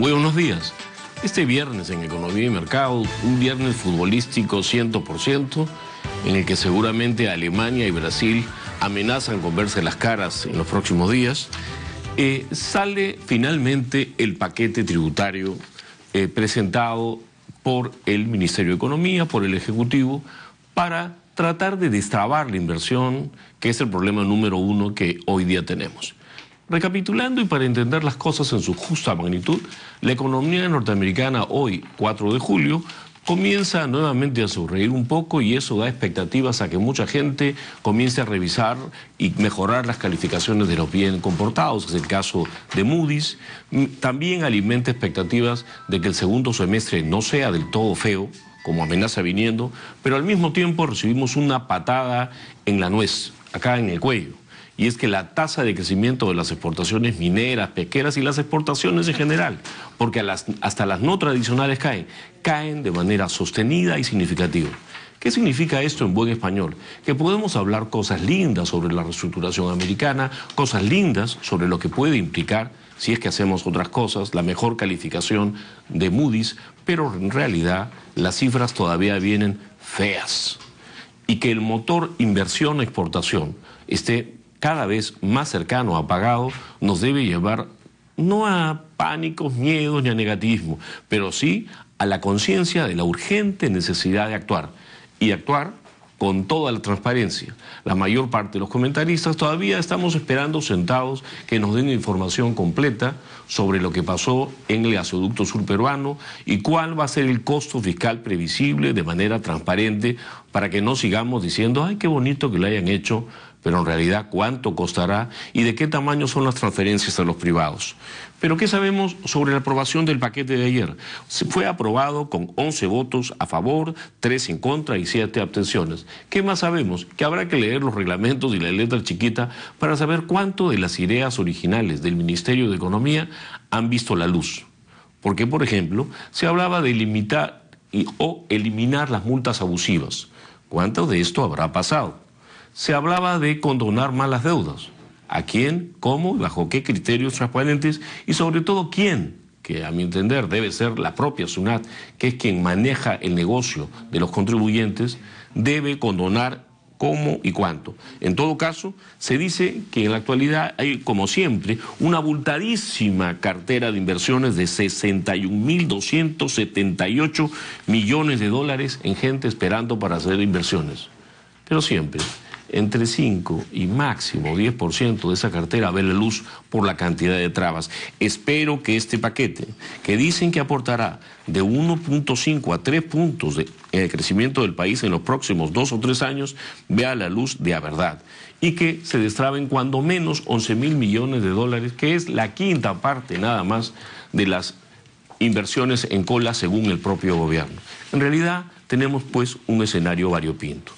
buenos días. Este viernes en Economía y Mercado, un viernes futbolístico 100%, en el que seguramente Alemania y Brasil amenazan con verse las caras en los próximos días, eh, sale finalmente el paquete tributario eh, presentado por el Ministerio de Economía, por el Ejecutivo, para tratar de destrabar la inversión, que es el problema número uno que hoy día tenemos. Recapitulando y para entender las cosas en su justa magnitud, la economía norteamericana hoy, 4 de julio, comienza nuevamente a sonreír un poco y eso da expectativas a que mucha gente comience a revisar y mejorar las calificaciones de los bien comportados, es el caso de Moody's. También alimenta expectativas de que el segundo semestre no sea del todo feo, como amenaza viniendo, pero al mismo tiempo recibimos una patada en la nuez, acá en el cuello y es que la tasa de crecimiento de las exportaciones mineras, pesqueras y las exportaciones en general, porque hasta las no tradicionales caen, caen de manera sostenida y significativa. ¿Qué significa esto en buen español? Que podemos hablar cosas lindas sobre la reestructuración americana, cosas lindas sobre lo que puede implicar, si es que hacemos otras cosas, la mejor calificación de Moody's, pero en realidad las cifras todavía vienen feas. Y que el motor inversión-exportación esté cada vez más cercano, a apagado, nos debe llevar no a pánicos, miedos ni a negativismo, pero sí a la conciencia de la urgente necesidad de actuar y actuar con toda la transparencia. La mayor parte de los comentaristas todavía estamos esperando sentados que nos den información completa sobre lo que pasó en el gasoducto sur peruano y cuál va a ser el costo fiscal previsible de manera transparente para que no sigamos diciendo, ay, qué bonito que lo hayan hecho pero en realidad cuánto costará y de qué tamaño son las transferencias a los privados. Pero ¿qué sabemos sobre la aprobación del paquete de ayer? Se fue aprobado con 11 votos a favor, 3 en contra y 7 abstenciones. ¿Qué más sabemos? Que habrá que leer los reglamentos y la letra chiquita para saber cuánto de las ideas originales del Ministerio de Economía han visto la luz. Porque, por ejemplo, se hablaba de limitar o eliminar las multas abusivas. ¿Cuánto de esto habrá pasado? se hablaba de condonar malas deudas. ¿A quién? ¿Cómo? ¿Bajo qué criterios transparentes? Y sobre todo, ¿quién? que a mi entender debe ser la propia SUNAT, que es quien maneja el negocio de los contribuyentes, debe condonar cómo y cuánto. En todo caso, se dice que en la actualidad hay, como siempre, una abultadísima cartera de inversiones de 61.278 millones de dólares en gente esperando para hacer inversiones. Pero siempre, entre 5 y máximo 10% de esa cartera ve la luz por la cantidad de trabas. Espero que este paquete, que dicen que aportará de 1.5 a 3 puntos de, el eh, crecimiento del país en los próximos dos o tres años, vea la luz de a verdad y que se destraben cuando menos 11 mil millones de dólares, que es la quinta parte nada más de las inversiones en cola según el propio gobierno. En realidad tenemos pues un escenario variopinto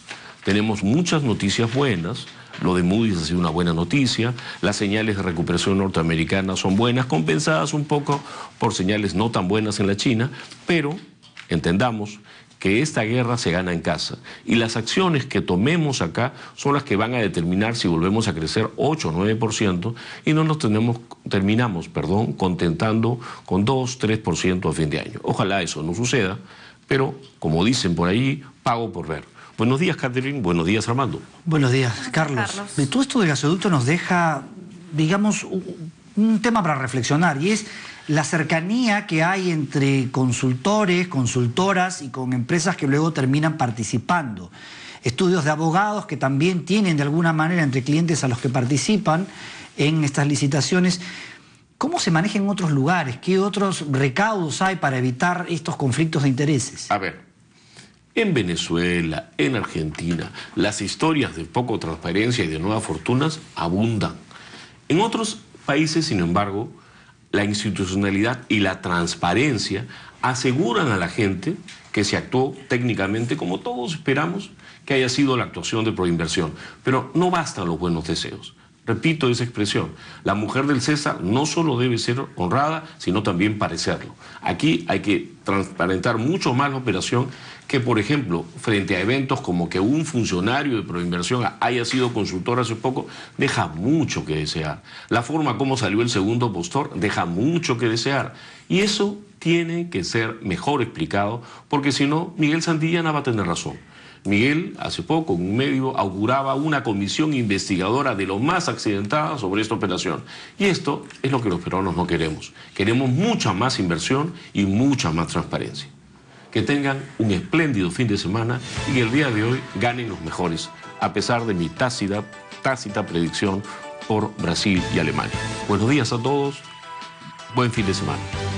tenemos muchas noticias buenas. Lo de Moody's ha sido una buena noticia. Las señales de recuperación norteamericana son buenas, compensadas un poco por señales no tan buenas en la China, pero entendamos que esta guerra se gana en casa. Y las acciones que tomemos acá son las que van a determinar si volvemos a crecer 8 o 9% y no nos terminamos contentando con 2, 3% a fin de año. Ojalá eso no suceda, pero como dicen por ahí, pago por ver. Buenos días, Catherine. Buenos días, Armando. Buenos días, Carlos. Carlos. Todo esto del gasoducto nos deja, digamos, un tema para reflexionar y es la cercanía que hay entre consultores, consultoras y con empresas que luego terminan participando. Estudios de abogados que también tienen de alguna manera entre clientes a los que participan en estas licitaciones. ¿Cómo se maneja en otros lugares? ¿Qué otros recaudos hay para evitar estos conflictos de intereses? A ver, en Venezuela, en Argentina, las historias de poco transparencia y de nuevas fortunas abundan. En otros países, sin embargo, la institucionalidad y la transparencia aseguran a la gente que se actuó técnicamente como todos esperamos que haya sido la actuación de proinversión. Pero no bastan los buenos deseos. Repito esa expresión, la mujer del César no solo debe ser honrada, sino también parecerlo. Aquí hay que transparentar mucho más la operación que, por ejemplo, frente a eventos como que un funcionario de Proinversión haya sido consultor hace poco, deja mucho que desear. La forma como salió el segundo postor deja mucho que desear. Y eso tiene que ser mejor explicado, porque si no, Miguel Santillana va a tener razón. Miguel, hace poco, en un medio, auguraba una comisión investigadora de lo más accidentada sobre esta operación. Y esto es lo que los peruanos no queremos. Queremos mucha más inversión y mucha más transparencia. Que tengan un espléndido fin de semana y que el día de hoy ganen los mejores, a pesar de mi tácita, tácita predicción por Brasil y Alemania. Buenos días a todos, buen fin de semana.